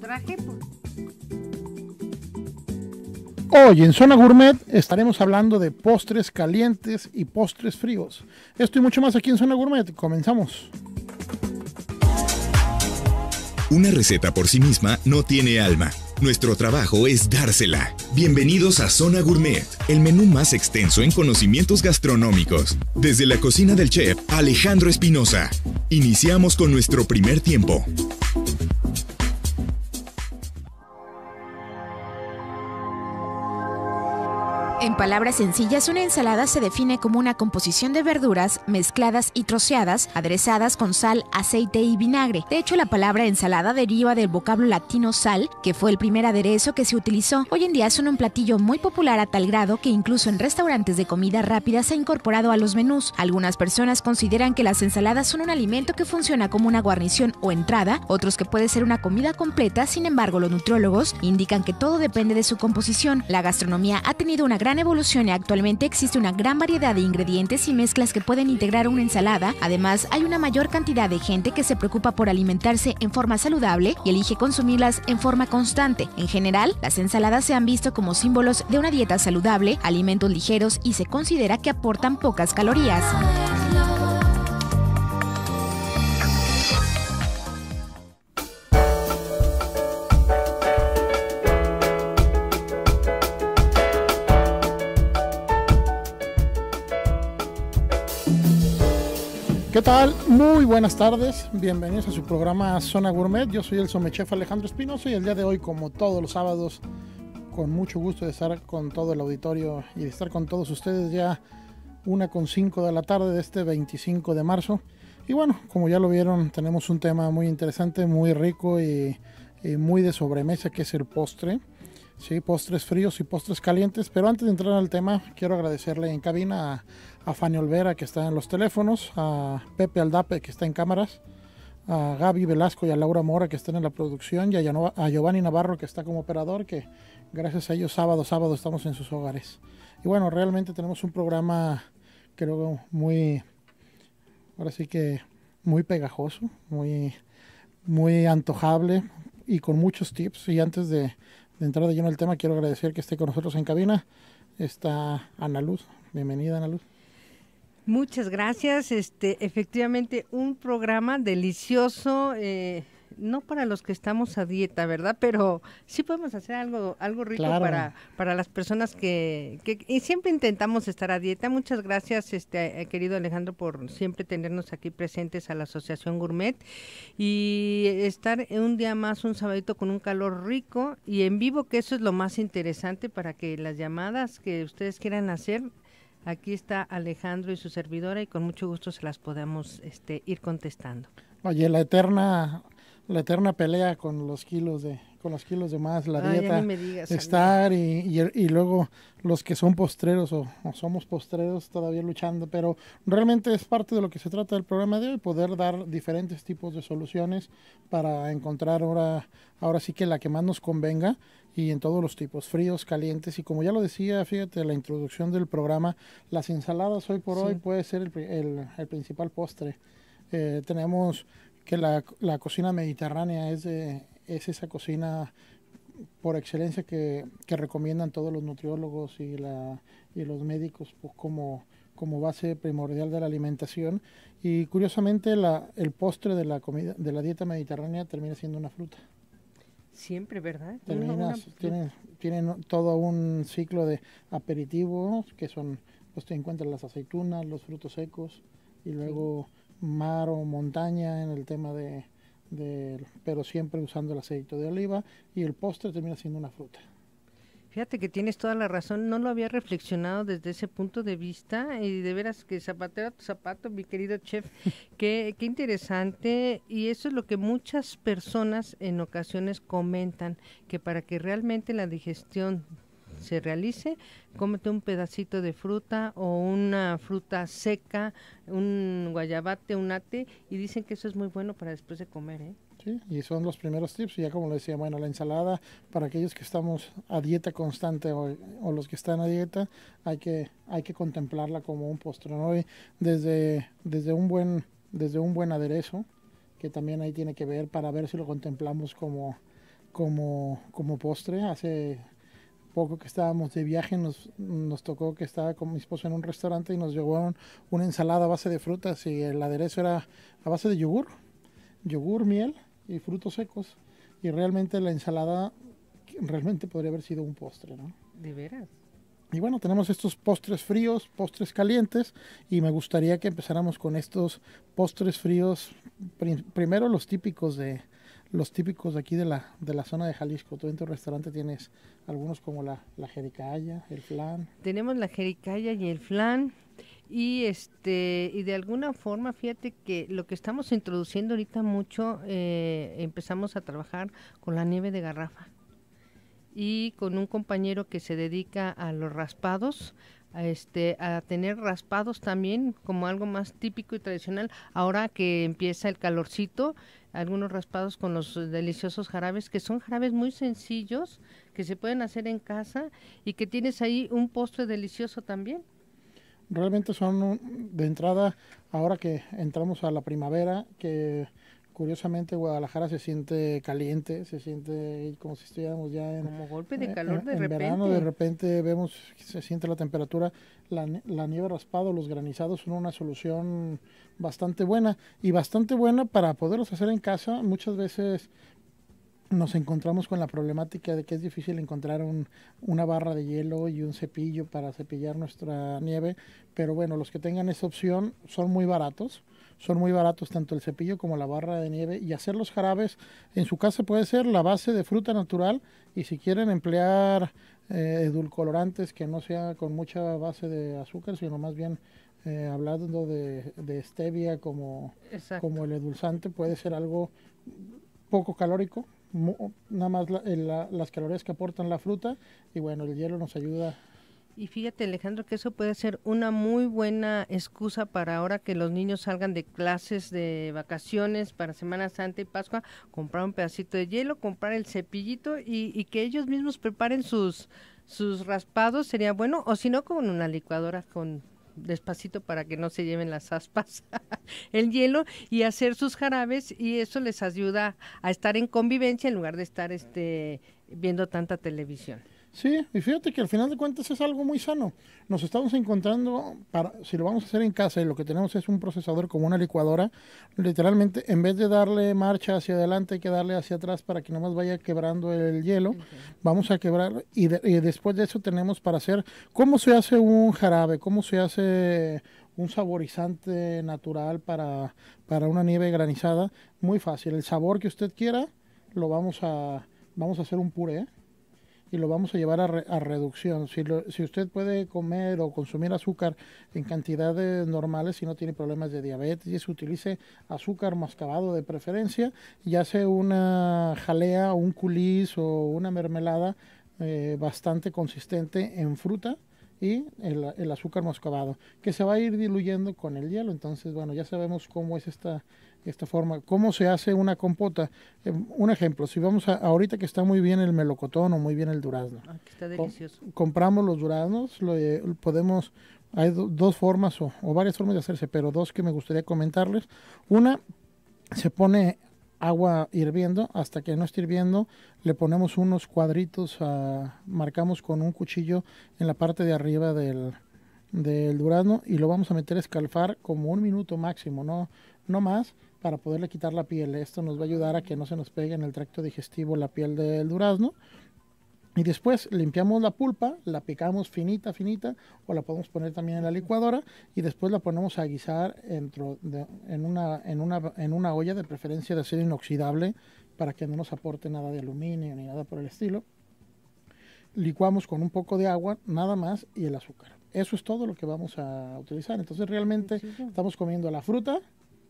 Pues. Hoy en Zona Gourmet estaremos hablando de postres calientes y postres fríos. Esto y mucho más aquí en Zona Gourmet. Comenzamos. Una receta por sí misma no tiene alma. Nuestro trabajo es dársela. Bienvenidos a Zona Gourmet, el menú más extenso en conocimientos gastronómicos. Desde la cocina del chef Alejandro Espinosa, iniciamos con nuestro primer tiempo. palabras sencillas, una ensalada se define como una composición de verduras mezcladas y troceadas, aderezadas con sal, aceite y vinagre. De hecho, la palabra ensalada deriva del vocablo latino sal, que fue el primer aderezo que se utilizó. Hoy en día son un platillo muy popular a tal grado que incluso en restaurantes de comida rápida se ha incorporado a los menús. Algunas personas consideran que las ensaladas son un alimento que funciona como una guarnición o entrada, otros que puede ser una comida completa, sin embargo los nutriólogos indican que todo depende de su composición. La gastronomía ha tenido una gran evolución Actualmente existe una gran variedad de ingredientes y mezclas que pueden integrar una ensalada. Además, hay una mayor cantidad de gente que se preocupa por alimentarse en forma saludable y elige consumirlas en forma constante. En general, las ensaladas se han visto como símbolos de una dieta saludable, alimentos ligeros y se considera que aportan pocas calorías. ¿Qué tal? Muy buenas tardes, bienvenidos a su programa Zona Gourmet. Yo soy el somechef Alejandro Espinoso y el día de hoy, como todos los sábados, con mucho gusto de estar con todo el auditorio y de estar con todos ustedes ya una con 5 de la tarde de este 25 de marzo. Y bueno, como ya lo vieron, tenemos un tema muy interesante, muy rico y, y muy de sobremesa, que es el postre. Sí, postres fríos y postres calientes. Pero antes de entrar al tema, quiero agradecerle en cabina a a Fanny Olvera que está en los teléfonos, a Pepe Aldape que está en cámaras, a Gaby Velasco y a Laura Mora que están en la producción y a, Giovanni Navarro que está como operador que gracias a ellos sábado, sábado estamos en sus hogares. Y bueno, realmente tenemos un programa creo muy, ahora sí que muy pegajoso, muy, muy antojable y con muchos tips. Y antes de, de entrar de lleno al tema, quiero agradecer que esté con nosotros en cabina. Está Ana Luz. Bienvenida, Ana Luz. Muchas gracias. Este, efectivamente, un programa delicioso. Eh, no para los que estamos a dieta, ¿verdad? Pero sí podemos hacer algo, algo rico para, para las personas que, que, y siempre intentamos estar a dieta. Muchas gracias, este, querido Alejandro, por siempre tenernos aquí presentes a la Asociación Gourmet y estar un día más, un sabadito con un calor rico y en vivo, que eso es lo más interesante para que las llamadas que ustedes quieran hacer Aquí está Alejandro y su servidora y con mucho gusto se las podemos este, ir contestando. Oye, la eterna, la eterna pelea con los kilos de, con los kilos de más, la dieta, estar y, luego los que son postreros o, somos postreros todavía luchando, pero realmente es parte de lo que se trata del programa de hoy, poder dar diferentes tipos de soluciones para encontrar ahora, ahora sí que la que más nos convenga y en todos los tipos, fríos, calientes. Y como ya lo decía, fíjate, la introducción del programa, las ensaladas hoy por hoy puede ser el, el, principal postre. Eh, tenemos que la, cocina mediterránea es, es esa cocina por excelencia que, recomiendan todos los nutriólogos y, la, y los médicos pues, como, como base primordial de la alimentación. Y curiosamente la, el postre de la, comida, de la dieta mediterránea termina siendo una fruta. Siempre, ¿verdad? tienen, tienen, todo un ciclo de aperitivos, que son, pues te encuentras las aceitunas, los frutos secos, y luego mar o montaña en el tema de, pero siempre usando el aceite de oliva, y el postre termina siendo una fruta. Fíjate que tienes toda la razón, no lo había reflexionado desde ese punto de vista y de veras que zapatero a tu zapato, mi querido chef, qué, qué interesante y eso es lo que muchas personas en ocasiones comentan, que para que realmente la digestión se realice, cómete un pedacito de fruta o una fruta seca, un guayabate, un ate, y dicen que eso es muy bueno para después de comer, ¿eh? Y son los primeros tips. Y ya como le decía, bueno, la ensalada para aquellos que estamos a dieta constante o, o, los que están a dieta, hay que, hay que contemplarla como un postre, Hoy, desde, desde, un buen, desde un buen aderezo, que también ahí tiene que ver para ver si lo contemplamos como, como, como postre. Hace poco que estábamos de viaje nos, nos tocó que estaba con mi esposo en un restaurante y nos llevaron una ensalada a base de frutas y el aderezo era a base de yogur, yogur, miel y frutos secos. Y realmente la ensalada realmente podría haber sido un postre, ¿no? De veras. Y bueno, tenemos estos postres fríos, postres calientes, y me gustaría que empezáramos con estos postres fríos, primero los típicos de los típicos de aquí de la, de la zona de Jalisco. Tú en tu restaurante tienes algunos como la, la jericaya, el flan. Tenemos la jericaya y el flan. Y este y de alguna forma, fíjate que lo que estamos introduciendo ahorita mucho, eh, empezamos a trabajar con la nieve de garrafa y con un compañero que se dedica a los raspados, a, este, a tener raspados también como algo más típico y tradicional. Ahora que empieza el calorcito, algunos raspados con los deliciosos jarabes, que son jarabes muy sencillos, que se pueden hacer en casa y que tienes ahí un postre delicioso también realmente son de entrada, ahora que entramos a la primavera, que curiosamente Guadalajara se siente caliente, se siente como si estuviéramos ya en... Como golpe eh, verano, de repente vemos, se siente la temperatura, la, la nieve raspada, los granizados son una solución bastante buena y bastante buena para poderlos hacer en casa. Muchas veces nos encontramos con la problemática de que es difícil encontrar una barra de hielo y un cepillo para cepillar nuestra nieve, pero bueno, los que tengan esa opción son muy baratos, son muy baratos tanto el cepillo como la barra de nieve y hacer los jarabes en su casa puede ser la base de fruta natural y si quieren emplear eh, edulcolorantes que no sea con mucha base de azúcar, sino más bien eh, hablando de, de, stevia como, como el edulzante, puede ser algo poco calórico nada más las calorías que aportan la fruta y bueno, el hielo nos ayuda. Y fíjate Alejandro que eso puede ser una muy buena excusa para ahora que los niños salgan de clases de vacaciones para Semana Santa y Pascua, comprar un pedacito de hielo, comprar el cepillito y, que ellos mismos preparen sus, sus raspados, sería bueno, o si no con una licuadora con despacito para que no se lleven las aspas el hielo y hacer sus jarabes y eso les ayuda a estar en convivencia en lugar de estar este viendo tanta televisión. Sí, y fíjate que al final de cuentas es algo muy sano. Nos estamos encontrando, para, si lo vamos a hacer en casa y lo que tenemos es un procesador como una licuadora, literalmente en vez de darle marcha hacia adelante hay que darle hacia atrás para que no más vaya quebrando el hielo. Vamos a quebrar y, después de eso tenemos para hacer cómo se hace un jarabe, cómo se hace un saborizante natural para, una nieve granizada. Muy fácil, el sabor que usted quiera lo vamos a, vamos a hacer un puré y lo vamos a llevar a, a reducción. Si, usted puede comer o consumir azúcar en cantidades normales si no tiene problemas de diabetes y se utilice azúcar mascabado de preferencia, Y hace una jalea, un culis o una mermelada eh, bastante consistente en fruta, y el, el, azúcar mascabado, que se va a ir diluyendo con el hielo. Entonces, bueno, ya sabemos cómo es esta, esta forma. ¿Cómo se hace una compota? Eh, un ejemplo, si vamos a, ahorita que está muy bien el melocotón o muy bien el durazno. Ah, está delicioso. compramos los duraznos, eh, podemos, hay dos formas o, varias formas de hacerse, pero dos que me gustaría comentarles. Una, se pone agua hirviendo, hasta que no esté hirviendo, le ponemos unos cuadritos, marcamos con un cuchillo en la parte de arriba del, del durazno y lo vamos a meter a escalfar como un minuto máximo, no, no más para poderle quitar la piel. Esto nos va a ayudar a que no se nos pegue en el tracto digestivo la piel del durazno. Y después limpiamos la pulpa, la picamos finita, finita, o la podemos poner también en la licuadora y después la ponemos a guisar en, una, en, en una olla de preferencia de acero inoxidable para que no nos aporte nada de aluminio ni nada por el estilo. Licuamos con un poco de agua, nada más, y el azúcar. Eso es todo lo que vamos a utilizar. Entonces realmente estamos comiendo la fruta,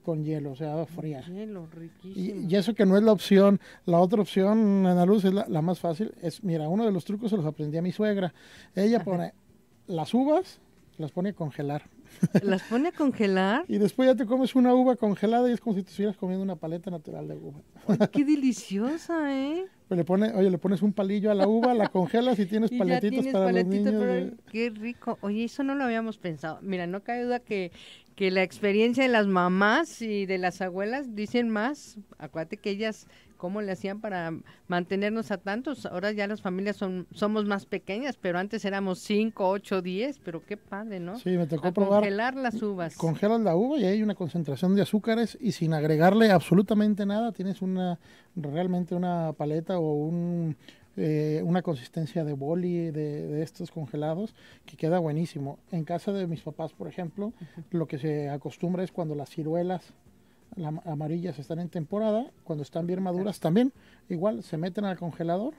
con hielo, o sea, agua fría. Hielo, riquísimo. Y, eso que no es la opción. La otra opción, Ana Luz, es la, más fácil. Es, mira, uno de los trucos se los aprendí a mi suegra. Ella pone las uvas, las pone a congelar. ¿Las pone a congelar? y después ya te comes una uva congelada y es como si te estuvieras comiendo una paleta natural de uva. ¡Qué deliciosa, eh! Pues le pone, oye, le pones un palillo a la uva, la congelas y tienes paletitas para los niños. Eh. Qué rico. Oye, eso no lo habíamos pensado. Mira, no cae duda que que la experiencia de las mamás y de las abuelas dicen más. Acuérdate que ellas, ¿cómo le hacían para mantenernos a tantos? Ahora ya las familias son, somos más pequeñas, pero antes éramos 5, 8, 10, pero qué padre, ¿no? Sí, me tocó probar. Congelar las uvas. Congelas la uva y hay una concentración de azúcares y sin agregarle absolutamente nada, tienes una realmente una paleta o un eh, una consistencia de boli de, estos congelados que queda buenísimo. En casa de mis papás, por ejemplo, lo que se acostumbra es cuando las ciruelas amarillas están en temporada, cuando están bien maduras también, igual se meten al congelador.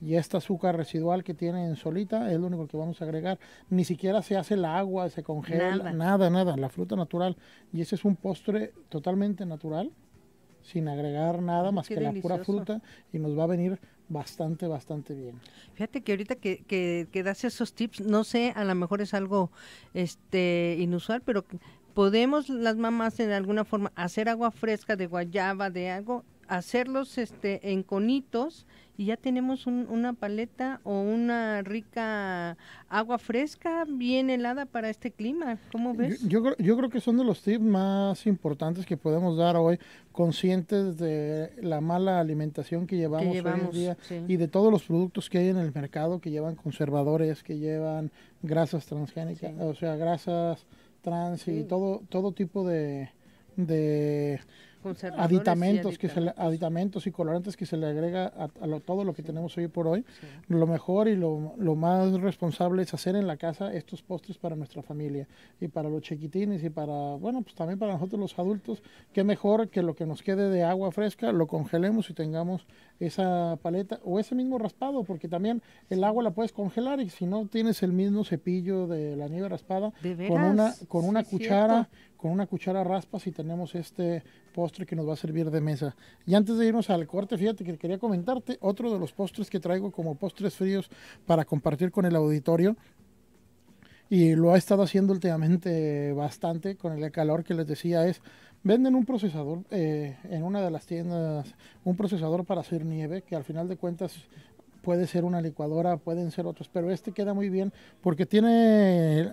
Y este azúcar residual que tienen solita es lo único que vamos a agregar. Ni siquiera se hace la agua, se congela, nada, nada la fruta natural. Y ese es un postre totalmente natural sin agregar nada más que la pura fruta y nos va a venir bastante, bastante bien. Fíjate que ahorita que, que, que, das esos tips, no sé, a lo mejor es algo este inusual, pero podemos las mamás en alguna forma hacer agua fresca de guayaba, de algo, hacerlos este en conitos y ya tenemos una paleta o una rica agua fresca bien helada para este clima. ¿Cómo ves? Yo, yo, creo que son de los tips más importantes que podemos dar hoy, conscientes de la mala alimentación que llevamos, hoy en día y de todos los productos que hay en el mercado que llevan conservadores, que llevan grasas transgénicas, o sea, grasas trans y todo, todo tipo de, de aditamentos, que aditamentos y colorantes que se le agrega a, todo lo que tenemos hoy por hoy. Lo mejor y lo, lo, más responsable es hacer en la casa estos postres para nuestra familia y para los chiquitines y para, bueno, pues también para nosotros los adultos. Qué mejor que lo que nos quede de agua fresca lo congelemos y tengamos esa paleta o ese mismo raspado, porque también el agua la puedes congelar y si no tienes el mismo cepillo de la nieve raspada, con una, con una cuchara una cuchara raspa si tenemos este postre que nos va a servir de mesa. Y antes de irnos al corte, fíjate que quería comentarte otro de los postres que traigo como postres fríos para compartir con el auditorio y lo ha estado haciendo últimamente bastante con el calor que les decía es venden un procesador eh, en una de las tiendas un procesador para hacer nieve que al final de cuentas puede ser una licuadora, pueden ser otros, pero este queda muy bien porque tiene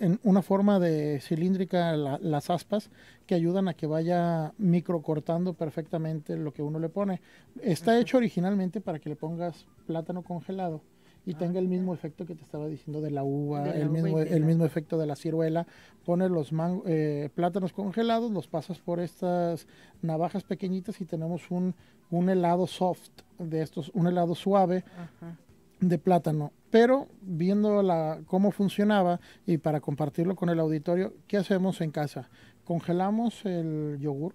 en una forma de cilíndrica las aspas que ayudan a que vaya microcortando perfectamente lo que uno le pone. Está hecho originalmente para que le pongas plátano congelado y tenga el mismo efecto que te estaba diciendo de la uva, el, mismo, el mismo efecto de la ciruela. pone los eh, plátanos congelados, los pasas por estas navajas pequeñitas y tenemos un, un helado soft de estos, un helado suave de plátano. Pero viendo la, cómo funcionaba y para compartirlo con el auditorio, ¿qué hacemos en casa? Congelamos el yogur,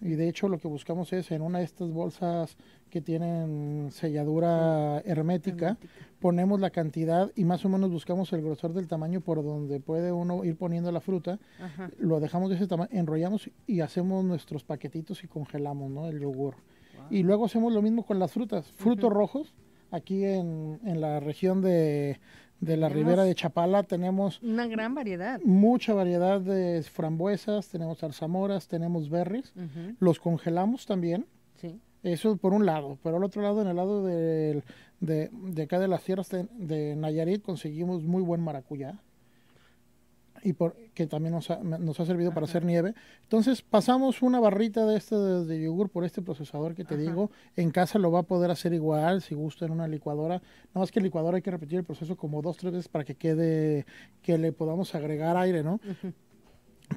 y de hecho lo que buscamos es en una de estas bolsas que tienen selladura hermética, ponemos la cantidad y más o menos buscamos el grosor del tamaño por donde puede uno ir poniendo la fruta. Lo dejamos de ese tamaño, enrollamos y hacemos nuestros paquetitos y congelamos el yogur. Y luego hacemos lo mismo con las frutas, frutos rojos. Aquí en la región de de la ribera de Chapala tenemos una gran variedad. Mucha variedad de frambuesas, tenemos zarzamoras, tenemos berries. Los congelamos también. Sí. Eso por un lado, pero al otro lado, en el lado de, acá de las tierras de, Nayarit, conseguimos muy buen maracuyá y que también nos ha, servido para hacer nieve. Entonces pasamos una barrita de este de, yogur por este procesador que te digo. En casa lo va a poder hacer igual, si gusta en una licuadora. no más que el licuadora hay que repetir el proceso como dos, tres veces para que quede, que le podamos agregar aire, ¿no?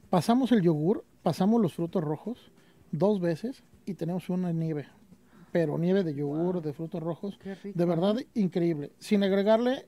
Pasamos el yogur, pasamos los frutos rojos dos veces y tenemos una nieve. Pero nieve de yogur, de frutos rojos. De verdad, increíble. Sin agregarle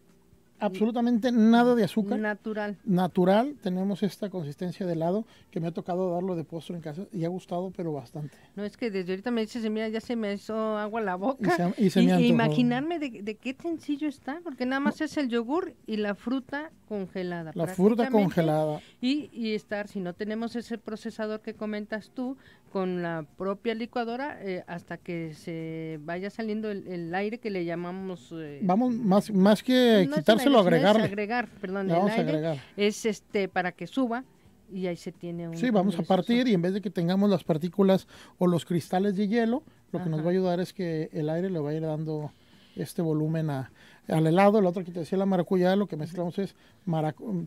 absolutamente nada de azúcar. Natural. Natural. Tenemos esta consistencia de helado que me ha tocado darlo de postre en casa y ha gustado, pero bastante. No, es que desde ahorita me dices, mira, ya se me hizo agua la boca. Y, se, imaginarme de, qué sencillo está, porque nada más es el yogur y la fruta congelada. La fruta congelada. Y, estar, si no tenemos ese procesador que comentas tú, con la propia licuadora eh, hasta que se vaya saliendo el, aire que le llamamos... Eh, Vamos, más, más que quitarse agregar. agregar, es este para que suba y ahí se tiene un Sí, vamos a partir y en vez de que tengamos las partículas o los cristales de hielo, lo que nos va a ayudar es que el aire le va a ir dando este volumen a, al helado. El otro que te decía la maracuyá, lo que mezclamos es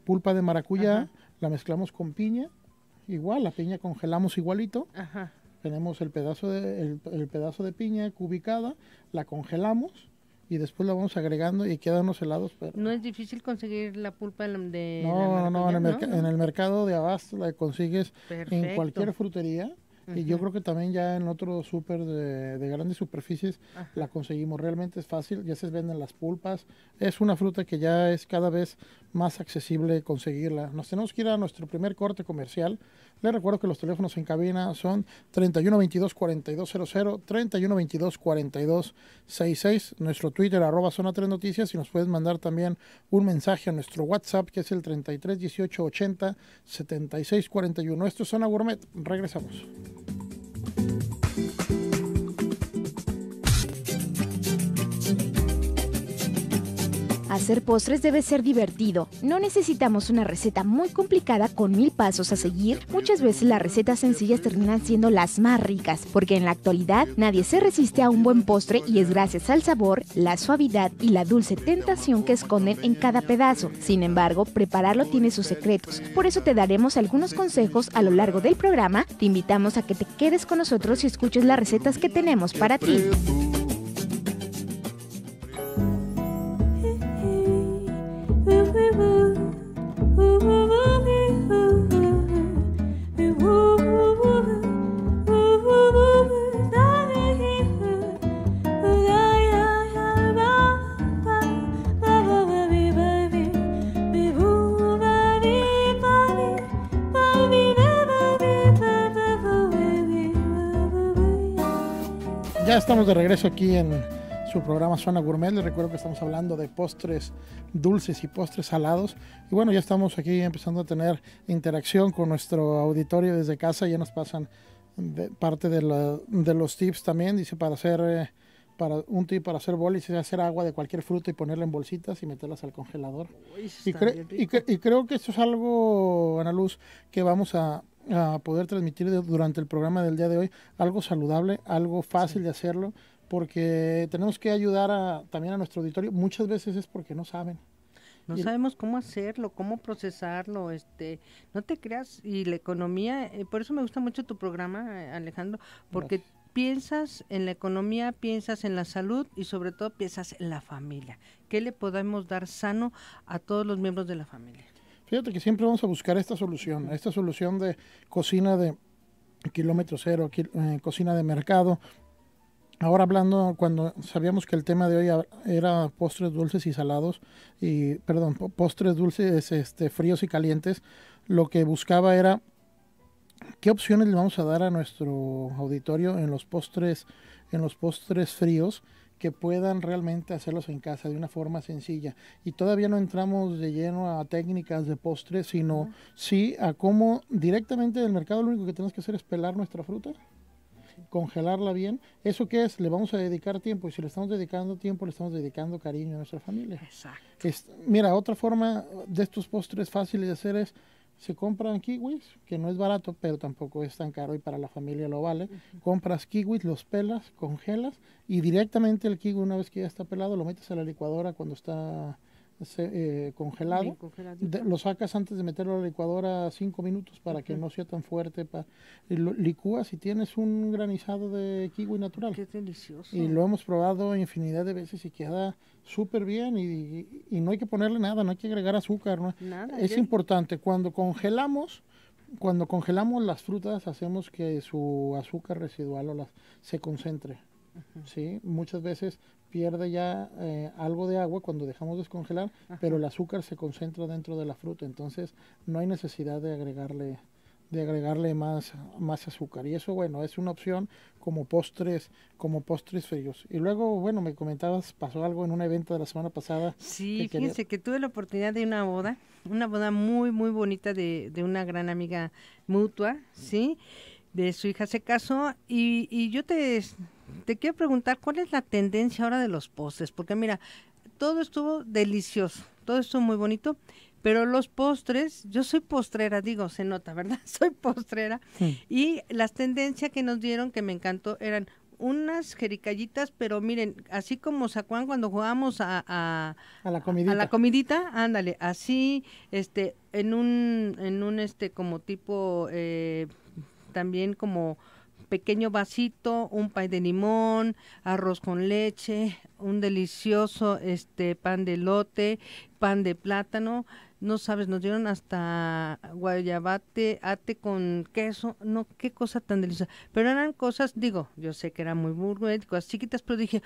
pulpa de maracuyá, la mezclamos con piña, igual, la piña congelamos igualito. Tenemos el pedazo, de, el pedazo de piña cubicada, la congelamos y después la vamos agregando y quedan los helados. Pero... No es difícil conseguir la pulpa de... en el, mercado de Abasto la consigues en cualquier frutería. Y yo creo que también ya en otro súper de, grandes superficies la conseguimos. Realmente es fácil, ya se venden las pulpas. Es una fruta que ya es cada vez más accesible conseguirla. Nos tenemos que ir a nuestro primer corte comercial, les recuerdo que los teléfonos en cabina son 3122-4200, 3122-4266, nuestro Twitter arroba zona 3 noticias y nos puedes mandar también un mensaje a nuestro WhatsApp que es el 331880 7641. Esto es Zona Gourmet, regresamos. Hacer postres debe ser divertido. No necesitamos una receta muy complicada con mil pasos a seguir. Muchas veces las recetas sencillas terminan siendo las más ricas, porque en la actualidad nadie se resiste a un buen postre y es gracias al sabor, la suavidad y la dulce tentación que esconden en cada pedazo. Sin embargo, prepararlo tiene sus secretos. Por eso te daremos algunos consejos a lo largo del programa. Te invitamos a que te quedes con nosotros y escuches las recetas que tenemos para ti. Ya estamos de regreso aquí en su programa Zona Gourmet. Les recuerdo que estamos hablando de postres dulces y postres salados. Y bueno, ya estamos aquí empezando a tener interacción con nuestro auditorio desde casa. Ya nos pasan parte de, los tips también. Dice para hacer... Eh, para un tip para hacer bolis hacer agua de cualquier fruta y ponerla en bolsitas y meterlas al congelador. y, creo que esto es algo, Ana Luz, que vamos a, poder transmitir durante el programa del día de hoy. Algo saludable, algo fácil de hacerlo porque tenemos que ayudar también a nuestro auditorio. Muchas veces es porque no saben. No sabemos cómo hacerlo, cómo procesarlo, este, no te creas, y la economía, eh, por eso me gusta mucho tu programa, Alejandro, porque piensas en la economía, piensas en la salud y sobre todo piensas en la familia. ¿Qué le podemos dar sano a todos los miembros de la familia? Fíjate que siempre vamos a buscar esta solución, esta solución de cocina de kilómetro cero, eh, cocina de mercado, Ahora hablando, cuando sabíamos que el tema de hoy era postres dulces y salados, y perdón, postres dulces este, fríos y calientes, lo que buscaba era qué opciones le vamos a dar a nuestro auditorio en los postres, en los postres fríos que puedan realmente hacerlos en casa de una forma sencilla. Y todavía no entramos de lleno a técnicas de postres, sino sí a cómo directamente del mercado lo único que tenemos que hacer es pelar nuestra fruta congelarla bien. ¿Eso qué es? Le vamos a dedicar tiempo y si le estamos dedicando tiempo, le estamos dedicando cariño a nuestra familia. Exacto. mira, otra forma de estos postres fáciles de hacer es, se compran kiwis, que no es barato, pero tampoco es tan caro y para la familia lo vale. Compras kiwis, los pelas, congelas y directamente el kiwi una vez que ya está pelado lo metes a la licuadora cuando está eh, congelado, lo sacas antes de meterlo a la licuadora cinco minutos para que no sea tan fuerte. para licúas tienes un granizado de kiwi natural. Qué delicioso. Y lo hemos probado infinidad de veces y queda súper bien y, no hay que ponerle nada, no hay que agregar azúcar. es importante, cuando congelamos, cuando congelamos las frutas hacemos que su azúcar residual o las, se concentre. Muchas veces pierde ya eh, algo de agua cuando dejamos descongelar, pero el azúcar se concentra dentro de la fruta, entonces no hay necesidad de agregarle de agregarle más, más azúcar. Y eso, bueno, es una opción como postres, como postres fríos. Y luego, bueno, me comentabas, pasó algo en un evento de la semana pasada. Sí, fíjense que tuve la oportunidad de una boda, una boda muy, muy bonita de, una gran amiga mutua, mm. ¿sí? De su hija se casó y, y yo te te quiero preguntar, ¿cuál es la tendencia ahora de los postres? Porque mira, todo estuvo delicioso, todo estuvo muy bonito, pero los postres, yo soy postrera, digo, se nota, ¿verdad? Soy postrera. Y las tendencias que nos dieron, que me encantó, eran unas jericallitas, pero miren, así como Sacuán cuando jugábamos a, a, la comidita. A la comidita, ándale, así, este, en un, en un este como tipo eh, también como pequeño vasito, un pay de limón, arroz con leche, un delicioso este pan de lote, pan de plátano, no sabes, nos dieron hasta guayabate, ate con queso, no, qué cosa tan deliciosa. Pero eran cosas, digo, yo sé que eran muy burguéticas, chiquitas, pero dije,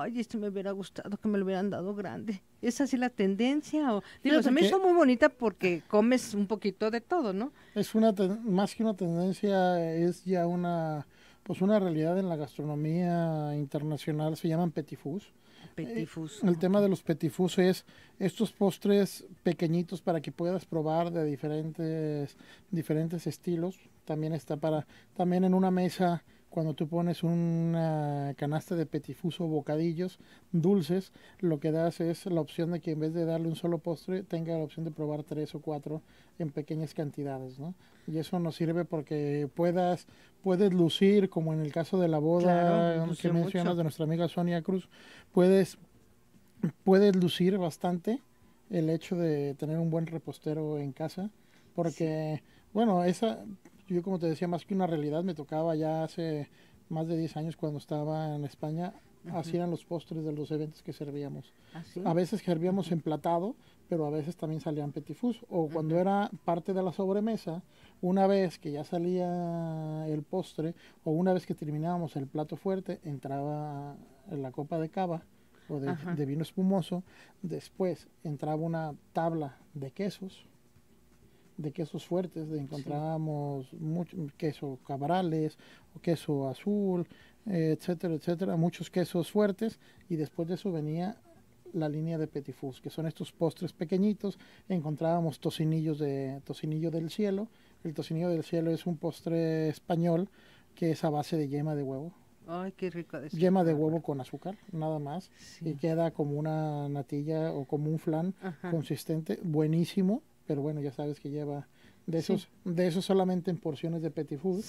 ay, este me hubiera gustado que me lo hubieran dado grande. ¿Es así la tendencia? O, digo, se me hizo muy bonita porque comes un poquito de todo, ¿no? Es una, más que una tendencia, es ya una, pues una realidad en la gastronomía internacional, se llaman Petifus. Petifus. Eh, el tema de los Petifus es estos postres pequeñitos para que puedas probar de diferentes, diferentes estilos. También está para, también en una mesa cuando tú pones una canasta de petifuso bocadillos dulces, lo que das es la opción de que en vez de darle un solo postre, tenga la opción de probar tres o cuatro en pequeñas cantidades, ¿no? Y eso nos sirve porque puedas, puedes lucir, como en el caso de la boda que mencionas de nuestra amiga Sonia Cruz, puedes, puedes lucir bastante el hecho de tener un buen repostero en casa, porque, bueno, esa yo como te decía, más que una realidad, me tocaba ya hace más de 10 años cuando estaba en España, así eran los postres de los eventos que servíamos. ¿Ah, a veces servíamos emplatado, pero a veces también salían petifus O cuando era parte de la sobremesa, una vez que ya salía el postre o una vez que terminábamos el plato fuerte, entraba la copa de cava o de vino espumoso. Después entraba una tabla de quesos de quesos fuertes, de encontrábamos queso cabrales, queso azul, etcétera, etcétera, muchos quesos fuertes y después de eso venía la línea de petit que son estos postres pequeñitos, encontrábamos tocinillos de tocinillo del cielo, el tocinillo del cielo es un postre español que es a base de yema de huevo, Ay, qué rico. De Yema de huevo con azúcar, nada más. Y queda como una natilla o como un flan consistente, buenísimo pero bueno, ya sabes que lleva de esos, de esos solamente en porciones de petit food.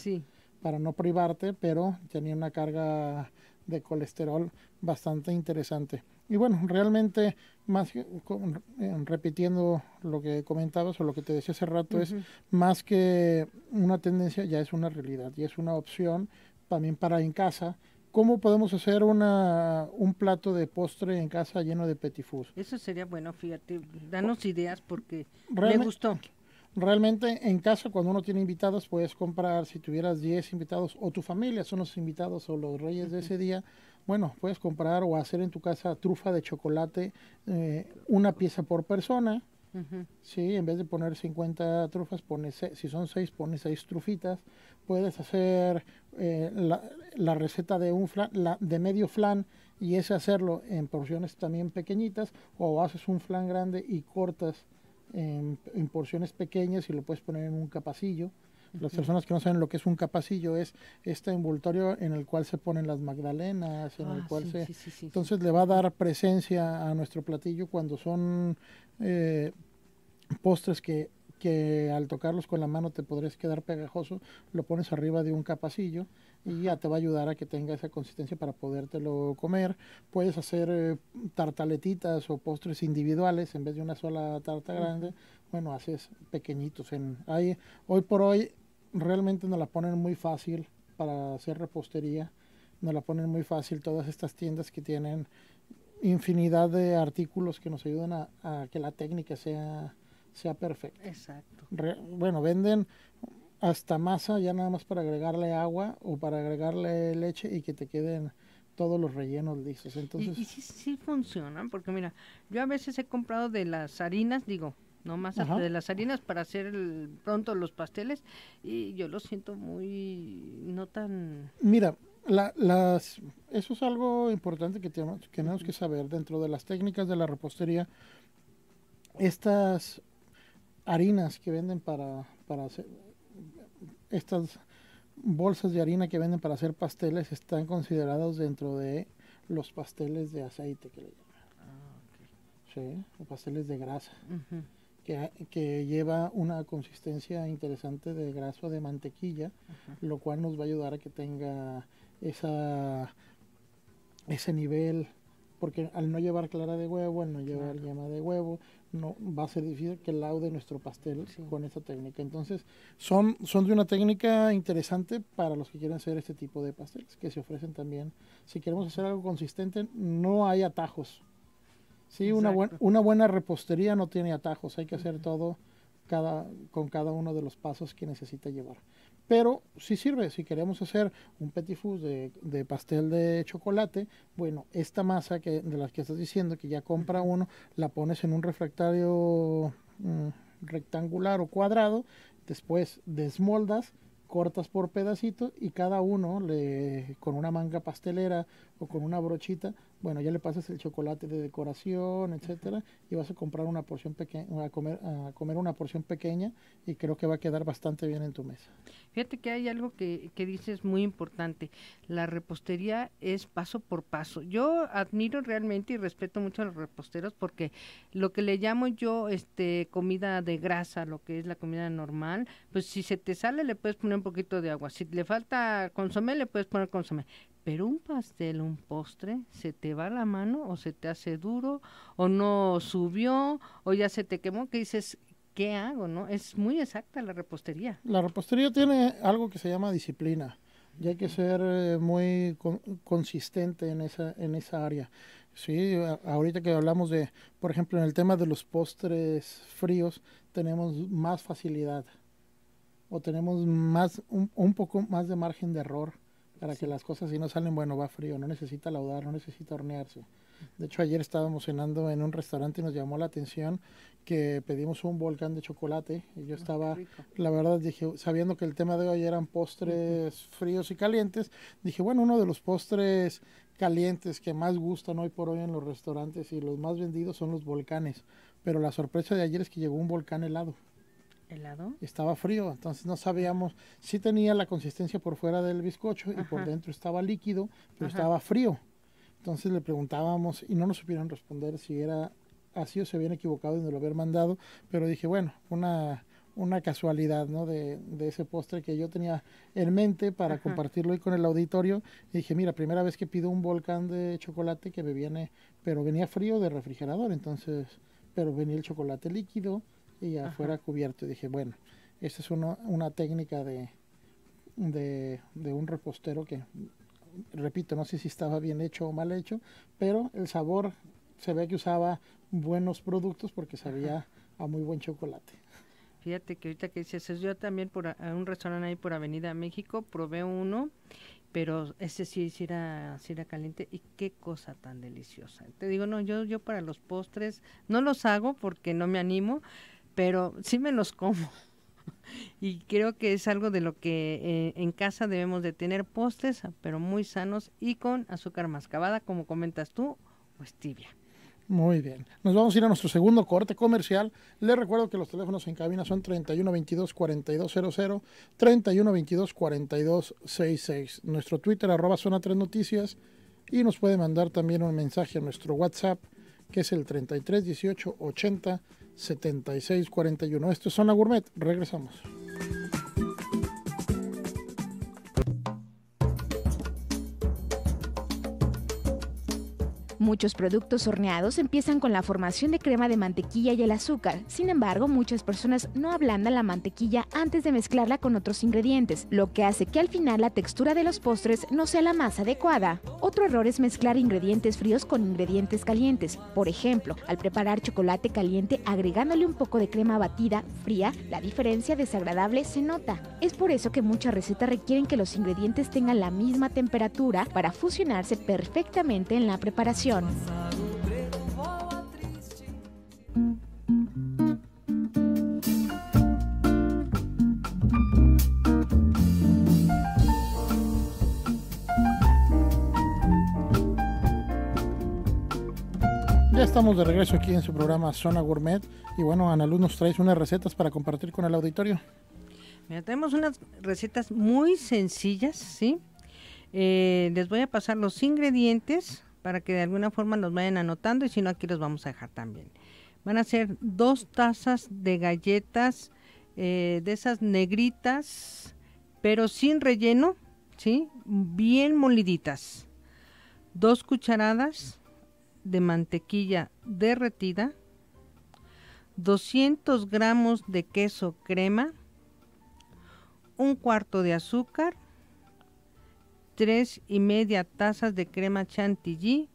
Para no privarte, pero tenía una carga de colesterol bastante interesante. Y bueno, realmente, más eh, repitiendo lo que comentabas o lo que te decía hace rato, es más que una tendencia, ya es una realidad y es una opción también para en casa ¿Cómo podemos hacer una, un plato de postre en casa lleno de petit Eso sería bueno, fíjate, danos ideas porque me gustó. Realmente en casa cuando uno tiene invitados puedes comprar, si tuvieras 10 invitados o tu familia son los invitados o los reyes de ese día, bueno, puedes comprar o hacer en tu casa trufa de chocolate, eh, una pieza por persona Sí, en vez de poner 50 trufas, pones, si son 6, pones 6 trufitas. Puedes hacer eh, la, receta de, un de medio flan y ese hacerlo en porciones también pequeñitas o haces un flan grande y cortas en, en porciones pequeñas y lo puedes poner en un capacillo. Las personas que no saben lo que es un capacillo es este envoltorio en el cual se ponen las magdalenas, en el ah, cual se... entonces le va a dar presencia a nuestro platillo cuando son eh, postres que, al tocarlos con la mano te podrías quedar pegajoso, lo pones arriba de un capacillo y ya te va a ayudar a que tenga esa consistencia para podértelo comer. Puedes hacer eh, tartaletitas o postres individuales en vez de una sola tarta grande. Bueno, haces pequeñitos. En, ahí hoy por hoy realmente nos la ponen muy fácil para hacer repostería. Nos la ponen muy fácil todas estas tiendas que tienen infinidad de artículos que nos ayudan a, que la técnica sea, sea perfecta. Exacto. bueno, venden hasta masa ya nada más para agregarle agua o para agregarle leche y que te queden todos los rellenos listos. Entonces, y, sí, sí funcionan, porque mira, yo a veces he comprado de las harinas, digo, no más de las harinas para hacer pronto los pasteles y yo lo siento muy no tan mira las eso es algo importante que tenemos, que saber dentro de las técnicas de la repostería estas harinas que venden para para hacer estas bolsas de harina que venden para hacer pasteles están considerados dentro de los pasteles de aceite que le llaman ah, sí o pasteles de grasa que, lleva una consistencia interesante de graso de mantequilla, lo cual nos va a ayudar a que tenga esa, ese nivel, porque al no llevar clara de huevo, al no llevar yema de huevo, no va a ser difícil que laude nuestro pastel con esta técnica. Entonces, son, son de una técnica interesante para los que quieren hacer este tipo de pasteles, que se ofrecen también. Si queremos hacer algo consistente, no hay atajos. Sí, una, una buena repostería no tiene atajos, hay que hacer todo cada, con cada uno de los pasos que necesita llevar. Pero si sí sirve, si queremos hacer un petit de, pastel de chocolate, bueno, esta masa que, de las que estás diciendo que ya compra uno, la pones en un refractario mm, rectangular o cuadrado, después desmoldas, cortas por pedacitos y cada uno le, con una manga pastelera o con una brochita, bueno, ya le pasas el chocolate de decoración, etcétera, y vas a comprar una porción pequeña, a comer, a comer una porción pequeña y creo que va a quedar bastante bien en tu mesa. Fíjate que hay algo que, dices muy importante, la repostería es paso por paso. Yo admiro realmente y respeto mucho a los reposteros porque lo que le llamo yo este comida de grasa, lo que es la comida normal, pues si se te sale le puedes poner un poquito de agua, si le falta consomé le puedes poner consomé, pero un pastel, un postre, se te va la mano o se te hace duro o no subió o ya se te quemó, que dices, ¿qué hago? no Es muy exacta la repostería. La repostería tiene algo que se llama disciplina y hay que ser eh, muy consistente en esa, en esa área. Sí, ahorita que hablamos de, por ejemplo, en el tema de los postres fríos, tenemos más facilidad o tenemos más un poco más de margen de error para que las cosas si no salen, bueno, va frío, no necesita laudar, no necesita hornearse. De hecho, ayer estábamos cenando en un restaurante y nos llamó la atención que pedimos un volcán de chocolate. Y yo ah, estaba, la verdad, dije, sabiendo que el tema de hoy eran postres fríos y calientes, dije, bueno, uno de los postres calientes que más gustan hoy por hoy en los restaurantes y los más vendidos son los volcanes. Pero la sorpresa de ayer es que llegó un volcán helado. ¿Helado? Estaba frío, entonces no sabíamos. Si tenía la consistencia por fuera del bizcocho y por dentro estaba líquido, pero estaba frío. Entonces le preguntábamos y no nos supieron responder si era así o se habían equivocado y no lo haber mandado, pero dije, bueno, una, una casualidad, ¿no? De, ese postre que yo tenía en mente para compartirlo hoy con el auditorio. Y dije, mira, primera vez que pido un volcán de chocolate que me viene, pero venía frío de refrigerador, entonces, pero venía el chocolate líquido, y afuera cubierto. Y dije, bueno, esta es una técnica de, de, un repostero que, repito, no sé si estaba bien hecho o mal hecho, pero el sabor se ve que usaba buenos productos porque sabía a muy buen chocolate. Fíjate que ahorita que dices, yo también por un restaurante ahí por Avenida México probé uno pero ese sí, sí era, sí era caliente y qué cosa tan deliciosa. Te digo, no, yo, yo para los postres no los hago porque no me animo, pero sí me los como. y creo que es algo de lo que eh, en casa debemos de tener postes, pero muy sanos y con azúcar mascabada, como comentas tú, pues tibia. Muy bien. Nos vamos a ir a nuestro segundo corte comercial. Les recuerdo que los teléfonos en cabina son 3122-4200, 3122-4266. Nuestro Twitter arroba zona 3 noticias y nos puede mandar también un mensaje a nuestro WhatsApp que es el 331880 7641. Esto es Zona Gourmet. Regresamos. Muchos productos horneados empiezan con la formación de crema de mantequilla y el azúcar. Sin embargo, muchas personas no ablandan la mantequilla antes de mezclarla con otros ingredientes, lo que hace que al final la textura de los postres no sea la más adecuada. Otro error es mezclar ingredientes fríos con ingredientes calientes. Por ejemplo, al preparar chocolate caliente agregándole un poco de crema batida fría, la diferencia desagradable se nota. Es por eso que muchas recetas requieren que los ingredientes tengan la misma temperatura para fusionarse perfectamente en la preparación. Ya estamos de regreso aquí en su programa Zona Gourmet y bueno, Ana Luz nos trae unas recetas para compartir con el auditorio. Mira, tenemos unas recetas muy sencillas, ¿sí? Eh, les voy a pasar los ingredientes para que de alguna forma nos vayan anotando y si no aquí los vamos a dejar también. Van a ser dos tazas de galletas eh, de esas negritas, pero sin relleno, ¿sí? Bien moliditas. Dos cucharadas de mantequilla derretida, 200 gramos de queso crema, un cuarto de azúcar, 3 y media tazas de crema chantilly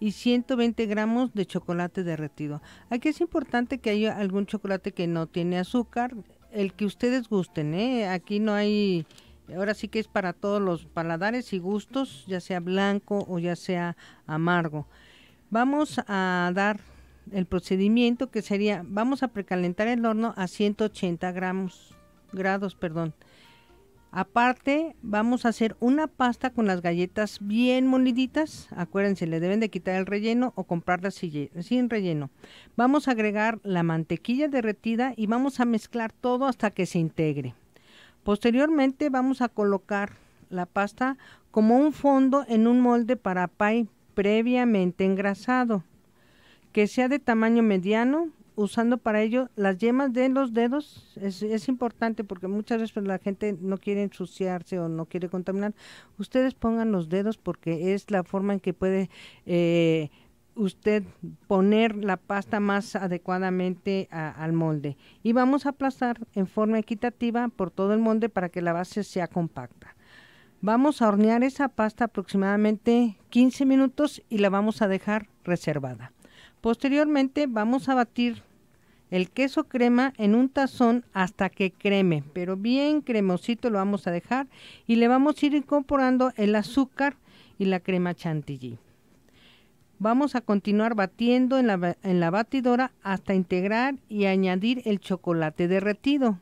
y 120 gramos de chocolate derretido. Aquí es importante que haya algún chocolate que no tiene azúcar, el que ustedes gusten, ¿eh? Aquí no hay, ahora sí que es para todos los paladares y gustos, ya sea blanco o ya sea amargo. Vamos a dar el procedimiento que sería, vamos a precalentar el horno a 180 gramos, grados, perdón. Aparte, vamos a hacer una pasta con las galletas bien moliditas. Acuérdense, le deben de quitar el relleno o comprarlas sin relleno. Vamos a agregar la mantequilla derretida y vamos a mezclar todo hasta que se integre. Posteriormente vamos a colocar la pasta como un fondo en un molde para pie previamente engrasado, que sea de tamaño mediano usando para ello las yemas de los dedos. Es, importante porque muchas veces pues, la gente no quiere ensuciarse o no quiere contaminar. Ustedes pongan los dedos porque es la forma en que puede eh, usted poner la pasta más adecuadamente al molde. Y vamos a aplastar en forma equitativa por todo el molde para que la base sea compacta. Vamos a hornear esa pasta aproximadamente 15 minutos y la vamos a dejar reservada. Posteriormente vamos a batir el queso crema en un tazón hasta que creme, pero bien cremosito lo vamos a dejar y le vamos a ir incorporando el azúcar y la crema chantilly. Vamos a continuar batiendo en la, batidora hasta integrar y añadir el chocolate derretido.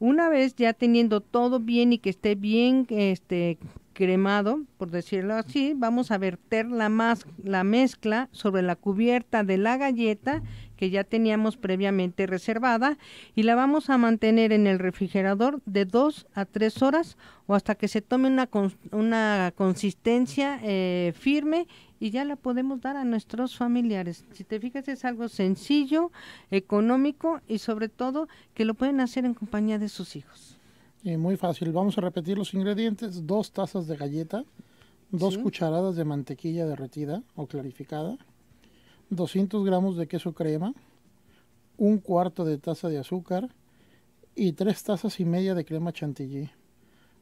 Una vez ya teniendo todo bien y que esté bien este, cremado, por decirlo así, vamos a verter la, la mezcla sobre la cubierta de la galleta que ya teníamos previamente reservada y la vamos a mantener en el refrigerador de dos a tres horas o hasta que se tome una, una consistencia eh, firme y ya la podemos dar a nuestros familiares. Si te fijas es algo sencillo, económico y sobre todo que lo pueden hacer en compañía de sus hijos muy fácil. Vamos a repetir los ingredientes. Dos tazas de galleta, dos cucharadas de mantequilla derretida o clarificada, 200 gramos de queso crema, un cuarto de taza de azúcar y tres tazas y media de crema chantilly,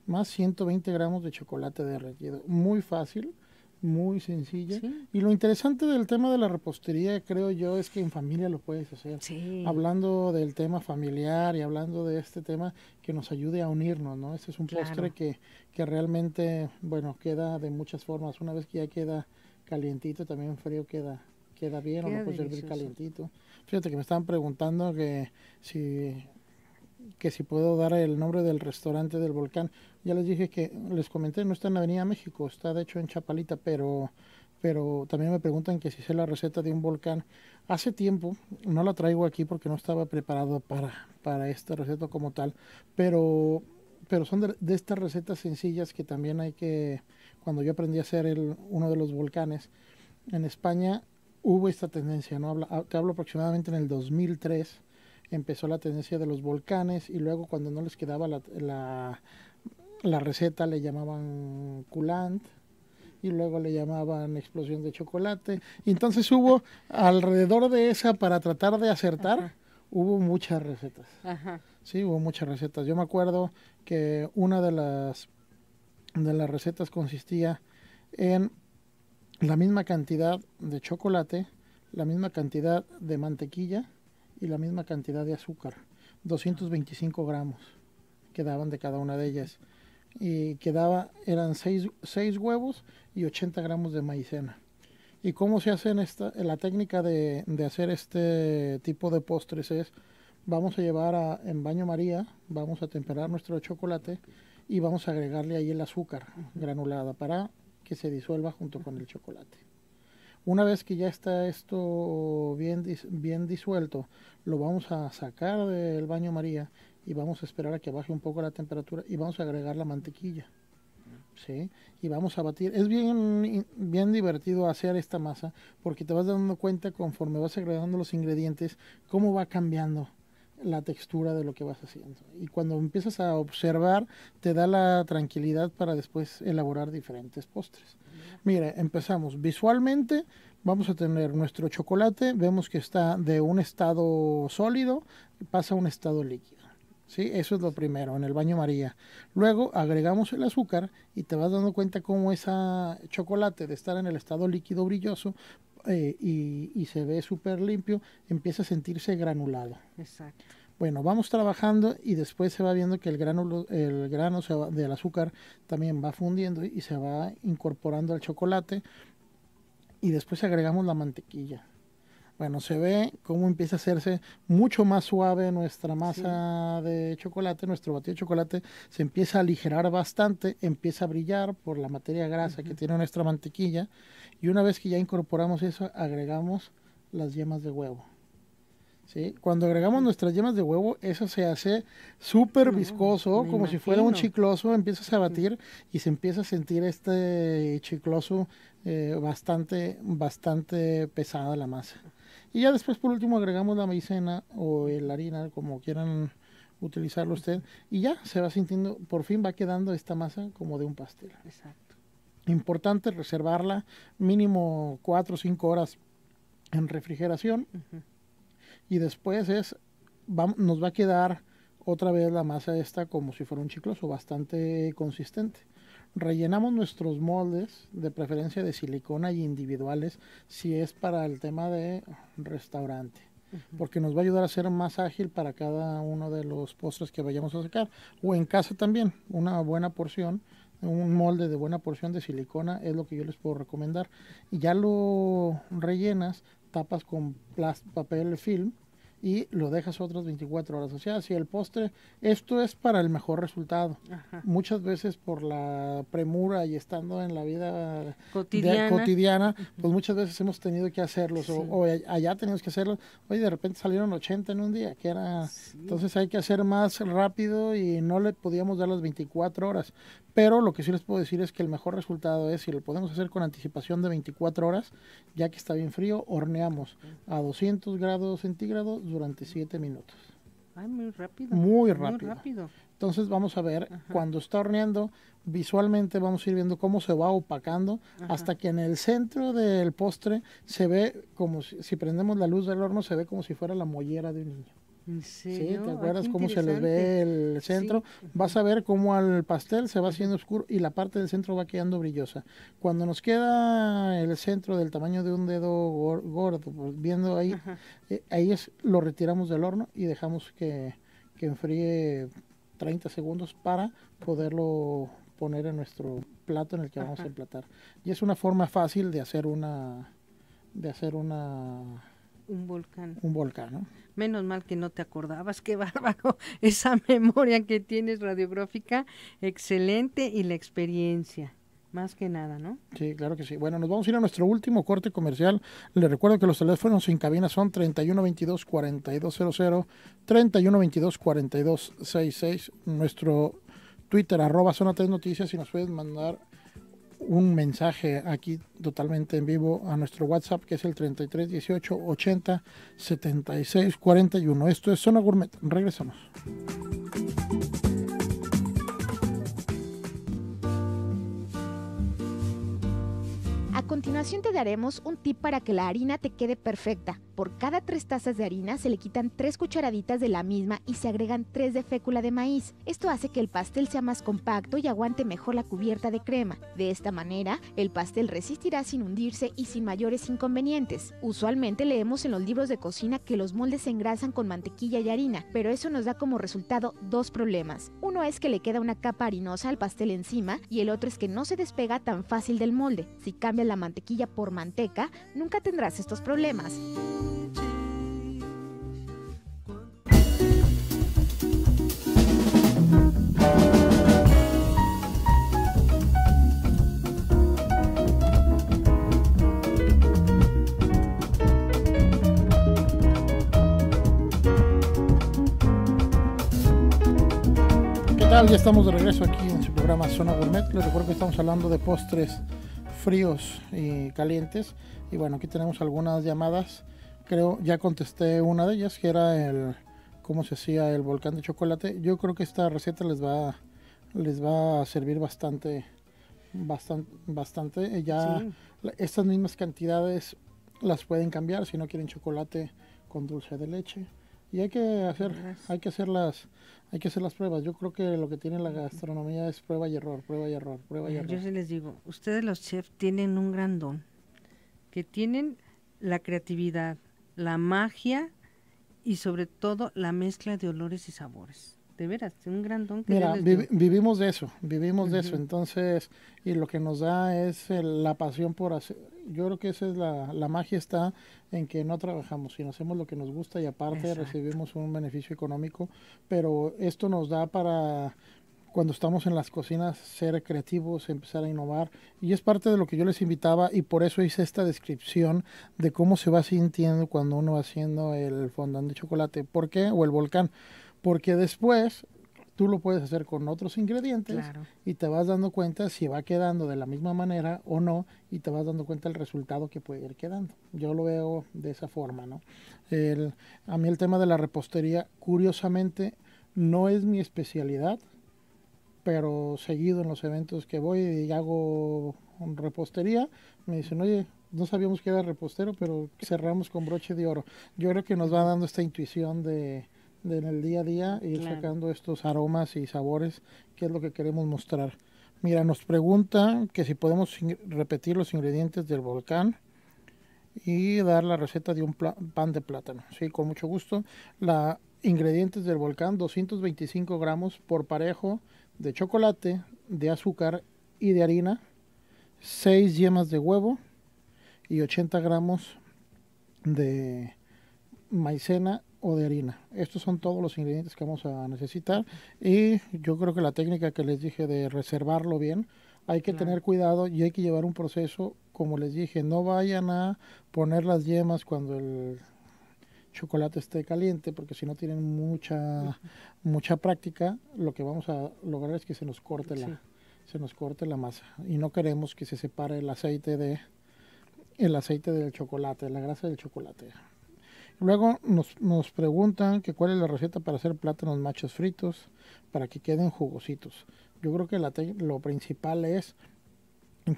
más 120 gramos de chocolate derretido. Muy fácil muy sencilla. Y lo interesante del tema de la repostería, creo yo, es que en familia lo puedes hacer. Hablando del tema familiar y hablando de este tema que nos ayude a unirnos, ¿no? Este es un postre que, que realmente, bueno, queda de muchas formas. Una vez que ya queda calientito, también frío queda queda bien, o no puedes servir calientito. Fíjate que me estaban preguntando que si que si puedo dar el nombre del restaurante del volcán. Ya les dije que, les comenté, no está en Avenida México, está de hecho en Chapalita, pero, pero también me preguntan que si sé la receta de un volcán. Hace tiempo, no la traigo aquí porque no estaba preparado para, para esta receta como tal, pero, pero son de, estas recetas sencillas que también hay que, cuando yo aprendí a hacer el, uno de los volcanes, en España hubo esta tendencia, ¿no? Habla, ah, te hablo aproximadamente en el 2003 empezó la tendencia de los volcanes y luego cuando no les quedaba la, receta le llamaban culant y luego le llamaban explosión de chocolate. Y entonces hubo alrededor de esa para tratar de acertar. Hubo muchas recetas. Sí, hubo muchas recetas. Yo me acuerdo que una de las de las recetas consistía en la misma cantidad de chocolate, la misma cantidad de mantequilla, y la misma cantidad de azúcar, 225 gramos quedaban de cada una de ellas. Y quedaba, eran 6 huevos y 80 gramos de maicena. ¿Y cómo se hace en esta? La técnica de, hacer este tipo de postres es, vamos a llevar en baño María, vamos a temperar nuestro chocolate y vamos a agregarle ahí el azúcar granulada para que se disuelva junto con el chocolate. Una vez que ya está esto bien, bien disuelto, lo vamos a sacar del baño María y vamos a esperar a que baje un poco la temperatura y vamos a agregar la mantequilla. ¿sí? Y vamos a batir. Es bien, bien divertido hacer esta masa porque te vas dando cuenta conforme vas agregando los ingredientes cómo va cambiando la textura de lo que vas haciendo. Y cuando empiezas a observar, te da la tranquilidad para después elaborar diferentes postres. ...mire, empezamos. Visualmente vamos a tener nuestro chocolate, vemos que está de un estado sólido, pasa a un estado líquido. ¿sí? Eso es lo primero, en el baño María. Luego agregamos el azúcar y te vas dando cuenta cómo esa... chocolate de estar en el estado líquido brilloso eh, y, se ve súper limpio, empieza a sentirse granulado. Bueno, vamos trabajando y después se va viendo que el grano, el grano del azúcar también va fundiendo y se va incorporando al chocolate. Y después agregamos la mantequilla. Bueno, se ve cómo empieza a hacerse mucho más suave nuestra masa de chocolate, nuestro batido de chocolate se empieza a aligerar bastante, empieza a brillar por la materia grasa que tiene nuestra mantequilla y una vez que ya incorporamos eso, agregamos las yemas de huevo. ¿Sí? Cuando agregamos mm. nuestras yemas de huevo, eso se hace súper mm, viscoso, como si fuera un chicloso, empiezas a batir y se empieza a sentir este chicloso eh, bastante, bastante pesada la masa. Y ya después, por último, agregamos la maicena o la harina, como quieran utilizarlo usted, y ya se va sintiendo, por fin va quedando esta masa como de un pastel. Exacto. Importante reservarla mínimo 4 o 5 horas en refrigeración. Y después es, nos va a quedar otra vez la masa esta como si fuera un chicloso, bastante consistente. Rellenamos nuestros moldes, de preferencia de silicona y individuales, si es para el tema de restaurante. Porque nos va a ayudar a ser más ágil para cada uno de los postres que vayamos a sacar. O en casa también, una buena porción un molde de buena porción de silicona es lo que yo les puedo recomendar. Y ya lo rellenas, tapas con papel film y lo dejas otras 24 horas. O sea, si el postre, esto es para el mejor resultado. Muchas veces por la premura y estando en la vida cotidiana, pues muchas veces hemos tenido que hacerlos o, allá tenemos que hacerlos. Oye, de repente salieron 80 en un día, que era... Entonces hay que hacer más rápido y no le podíamos dar las 24 horas. Pero lo que sí les puedo decir es que el mejor resultado es, si lo podemos hacer con anticipación de 24 horas, ya que está bien frío, horneamos a 200 grados centígrados durante 7 minutos. muy rápido. Muy rápido. Entonces vamos a ver, cuando está horneando, visualmente vamos a ir viendo cómo se va opacando hasta que en el centro del postre se ve como si, si prendemos la luz del horno, se ve como si fuera la mollera de un niño. Sí, ¿te ah, acuerdas cómo se les ve el centro? Vas a ver cómo al pastel se va haciendo oscuro y la parte del centro va quedando brillosa. Cuando nos queda el centro del tamaño de un dedo gordo, pues, viendo ahí, eh, ahí es, lo retiramos del horno y dejamos que, enfríe 30 segundos para poderlo poner en nuestro plato en el que vamos a emplatar. Y es una forma fácil de hacer una de hacer una un volcán. Un volcán, Menos mal que no te acordabas, qué bárbaro. Esa memoria que tienes radiográfica, excelente y la experiencia. Más que nada, ¿no? Sí, claro que sí. Bueno, nos vamos a ir a nuestro último corte comercial. le recuerdo que los teléfonos en cabina son 3122-4200, 3122-4266, nuestro Twitter arroba zona 3 noticias y nos puedes mandar un mensaje aquí totalmente en vivo a nuestro WhatsApp que es el 33 18 80 76 41. Esto es Zona Gourmet. Regresamos. A continuación te daremos un tip para que la harina te quede perfecta por cada tres tazas de harina se le quitan tres cucharaditas de la misma y se agregan tres de fécula de maíz. Esto hace que el pastel sea más compacto y aguante mejor la cubierta de crema. De esta manera, el pastel resistirá sin hundirse y sin mayores inconvenientes. Usualmente leemos en los libros de cocina que los moldes se engrasan con mantequilla y harina, pero eso nos da como resultado dos problemas. Uno es que le queda una capa harinosa al pastel encima y el otro es que no se despega tan fácil del molde. Si cambias la mantequilla por manteca, nunca tendrás estos problemas. ¿Qué tal? Ya estamos de regreso aquí en su programa Zona Gourmet. Les recuerdo que estamos hablando de postres fríos y calientes. Y bueno, aquí tenemos algunas llamadas creo, ya contesté una de ellas, que era el cómo se hacía el volcán de chocolate. Yo creo que esta receta les va, les va a servir bastante, bastante, bastante. Ya estas mismas cantidades las pueden cambiar si no quieren chocolate con dulce de leche. Y hay que hacer, hay que hacer las, hay que hacer las pruebas. Yo creo que lo que tiene la gastronomía es prueba y error, prueba y error, prueba y error. Yo se les digo, ustedes los chefs tienen un gran don, que tienen la creatividad, la magia y sobre todo la mezcla de olores y sabores. De veras, es un gran don que Mira, vivimos de eso, vivimos de eso. Entonces, y lo que nos da es la pasión por hacer. Yo creo que esa es la, magia está en que no trabajamos, sino hacemos lo que nos gusta y aparte recibimos un beneficio económico. Pero esto nos da para cuando estamos en las cocinas, ser creativos, empezar a innovar. Y es parte de lo que yo les invitaba y por eso hice esta descripción de cómo se va sintiendo cuando uno va haciendo el fondant de chocolate. ¿Por qué? O el volcán. Porque después tú lo puedes hacer con otros ingredientes y te vas dando cuenta si va quedando de la misma manera o no y te vas dando cuenta el resultado que puede ir quedando. Yo lo veo de esa forma, ¿no? a mí el tema de la repostería, curiosamente, no es mi especialidad, pero seguido en los eventos que voy y hago repostería, me dicen, oye, no sabíamos que era repostero, pero cerramos con broche de oro. Yo creo que nos va dando esta intuición de, en el día a día y sacando estos aromas y sabores, que es lo que queremos mostrar. Mira, nos pregunta que si podemos repetir los ingredientes del volcán y dar la receta de un pan de plátano. Sí, con mucho gusto. La ingredientes del volcán, 225 gramos por parejo, de chocolate, de azúcar y de harina, 6 yemas de huevo y 80 gramos de maicena o de harina. Estos son todos los ingredientes que vamos a necesitar y yo creo que la técnica que les dije de reservarlo bien, hay que tener cuidado y hay que llevar un proceso, como les dije, no vayan a poner las yemas cuando el chocolate esté caliente, porque si no tienen mucha, mucha práctica, lo que vamos a lograr es que se nos corte la, se nos corte la masa. Y no queremos que se separe el aceite de el aceite del chocolate, la grasa del chocolate. Luego nos, nos preguntan que cuál es la receta para hacer plátanos machos fritos para que queden jugositos. Yo creo que la lo principal es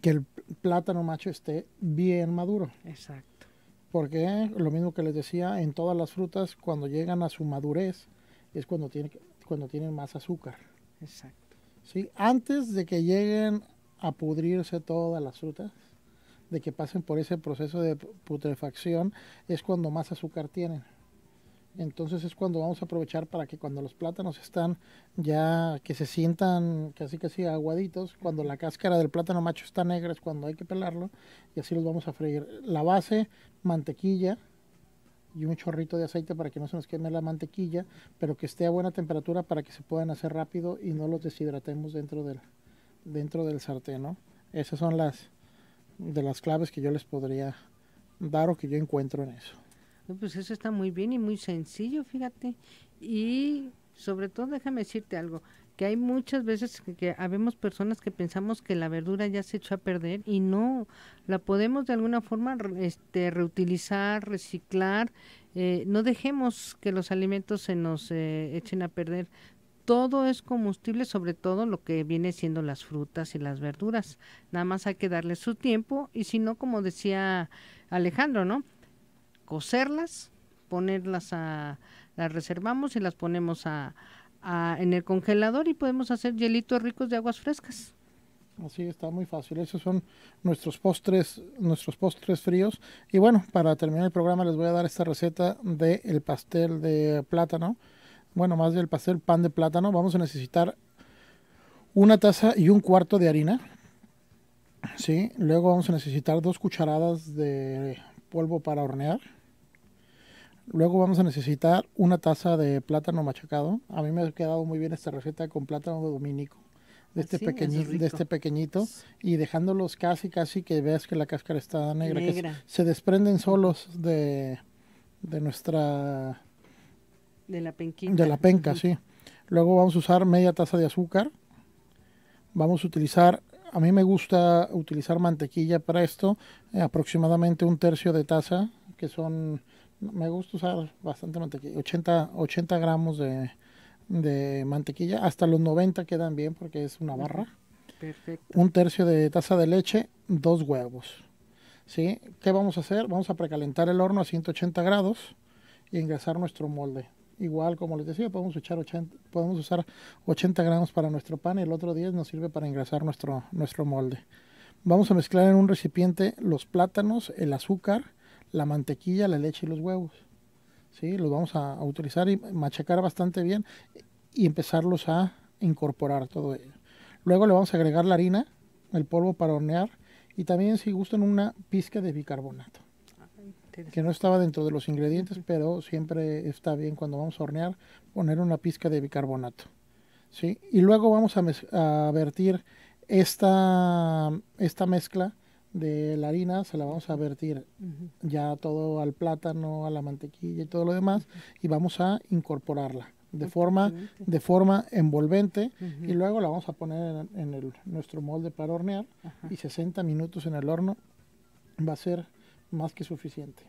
que el plátano macho esté bien maduro. Exacto porque lo mismo que les decía, en todas las frutas cuando llegan a su madurez es cuando, cuando tienen más azúcar. Exacto. Antes de que lleguen a pudrirse todas las frutas, de que pasen por ese proceso de putrefacción, es cuando más azúcar tienen. Entonces es cuando vamos a aprovechar para que cuando los plátanos están ya que se sientan casi casi aguaditos, cuando la cáscara del plátano macho está negra es cuando hay que pelarlo y así los vamos a freír. La base, mantequilla y un chorrito de aceite para que no se nos queme la mantequilla, pero que esté a buena temperatura para que se puedan hacer rápido y no los deshidratemos dentro del, dentro del sartén. Esas son las de las claves que yo les podría dar o que yo encuentro en eso pues eso está muy bien y muy sencillo, fíjate. Y sobre todo, déjame decirte algo, que hay muchas veces que, habemos personas que pensamos que la verdura ya se echó a perder y no, la podemos de alguna forma este, reutilizar, reciclar, eh, no dejemos que los alimentos se nos eh, echen a perder. Todo es combustible, sobre todo lo que viene siendo las frutas y las verduras. Nada más hay que darle su tiempo y si no, como decía Alejandro, ¿no? cocerlas, ponerlas a, las reservamos y las ponemos a, a, en el congelador y podemos hacer hielitos ricos de aguas frescas. Así está muy fácil. Esos son nuestros postres, nuestros postres fríos. Y bueno, para terminar el programa les voy a dar esta receta del el pastel de plátano. Bueno, más del pastel pan de plátano. Vamos a necesitar una taza y un cuarto de harina. Sí, luego vamos a necesitar dos cucharadas de polvo para hornear. Luego vamos a necesitar una taza de plátano machacado. A mí me ha quedado muy bien esta receta con plátano dominico. De este, pequeñito, de este pequeñito y dejándolos casi, casi que veas que la cáscara está negra. Que se, desprenden solos de, nuestra... De la penca, sí. Luego vamos a usar media taza de azúcar. Vamos a utilizar a mí me gusta utilizar mantequilla para esto, eh, aproximadamente un tercio de taza, que son, me gusta usar bastante mantequilla, 80, 80 gramos de, mantequilla, hasta los 90 quedan bien porque es una barra. Perfecto. Un tercio de taza de leche, dos huevos. ¿Sí? ¿Qué vamos a hacer? Vamos a precalentar el horno a 180 grados y engrasar nuestro molde igual como les decía, podemos usar 80, podemos usar 80 gramos para nuestro pan y el otro 10 nos sirve para engrasar nuestro, nuestro molde. Vamos a mezclar en un recipiente los plátanos, el azúcar, la mantequilla, la leche y los huevos. ¿Sí? Los vamos a, a utilizar y machacar bastante bien y empezarlos a incorporar todo ello. Luego le vamos a agregar la harina, el polvo para hornear y también si gustan una pizca de bicarbonato. Que no estaba dentro de los ingredientes, pero siempre está bien cuando vamos a hornear poner una pizca de bicarbonato. ¿sí? Y luego vamos a, vertir esta, esta mezcla de la harina se la vamos a vertir ya todo al plátano, a la mantequilla y todo lo demás y vamos a incorporarla de forma de forma envolvente y luego la vamos a poner en, nuestro molde para hornear y 60 minutos en el horno va a ser más que suficiente.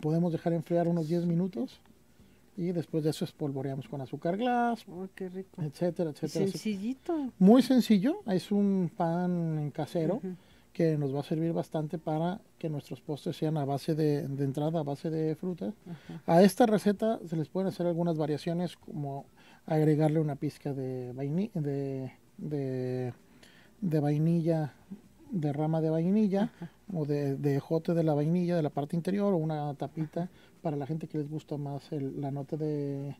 Podemos dejar enfriar unos 10 minutos y después de eso espolvoreamos con azúcar glass, oh, etcétera, etcétera. Sencillito. Muy sencillo, es un pan casero que nos va a servir bastante para que nuestros postres sean a base de, entrada, a base de frutas. A esta receta se les pueden hacer algunas variaciones como agregarle una pizca de, de vainilla de rama de vainilla o de, de jote de la vainilla de la parte interior o una tapita para la gente que les gusta más la nota de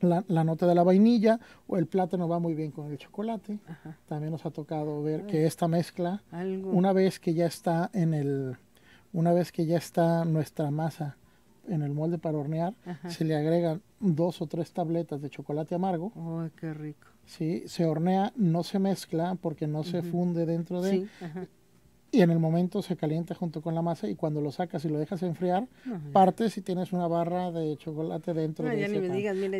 la, nota de la vainilla o el plátano va muy bien con el chocolate. También nos ha tocado ver que esta mezcla, una vez que ya está en el, una vez que ya está nuestra masa en el molde para hornear, se le agregan dos o tres tabletas de chocolate amargo. ¡Ay, qué rico! ¿sí? Se hornea, no se mezcla porque no se funde dentro de... él Y en el momento se calienta junto con la masa y cuando lo sacas y lo dejas enfriar, partes y tienes una barra de chocolate dentro no, de ya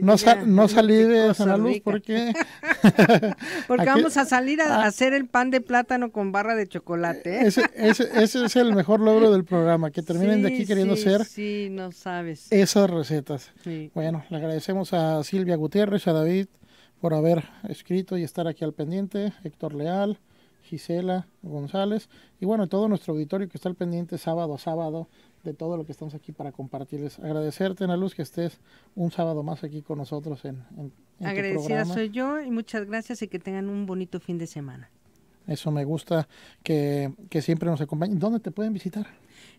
no, la luz porque... porque vamos a salir a ah. hacer el pan de plátano con barra de chocolate. ¿eh? Ese, es el mejor logro del programa, que terminen de aquí queriendo hacer esas recetas. Bueno, le agradecemos a Silvia Gutiérrez, a David por haber escrito y estar aquí al pendiente, Héctor Leal, Gisela González y bueno, todo nuestro auditorio que está al pendiente sábado a sábado de todo lo que estamos aquí para compartirles. Agradecerte, Ana Luz, que estés un sábado más aquí con nosotros en, en, Agradecida soy yo y muchas gracias y que tengan un bonito fin de semana. Eso me gusta que, que siempre nos acompañen. ¿Dónde te pueden visitar?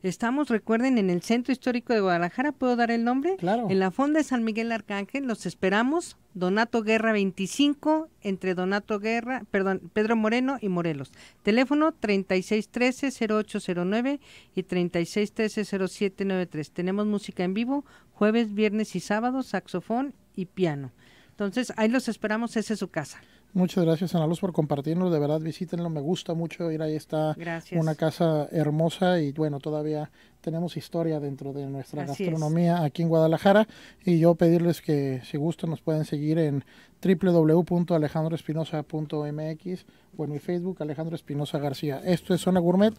Estamos, recuerden, en el Centro Histórico de Guadalajara, ¿puedo dar el nombre? Claro. En la Fonda de San Miguel Arcángel, los esperamos. Donato Guerra 25, entre Donato Guerra, perdón, Pedro Moreno y Morelos. Teléfono 3613-0809 y 3613-0793. Tenemos música en vivo, jueves, viernes y sábado, saxofón y piano. Entonces, ahí los esperamos, esa es su casa. Muchas gracias, Ana Luz, por compartirnos. De verdad, visítenlo. Me gusta mucho ir ahí. Está una casa hermosa y bueno, todavía tenemos historia dentro de nuestra gastronomía aquí en Guadalajara. Y yo pedirles que, si gustan, nos pueden seguir en www.alejandroespinoza.mx, o en mi Facebook, Alejandro Espinosa García. Esto es Zona Gourmet.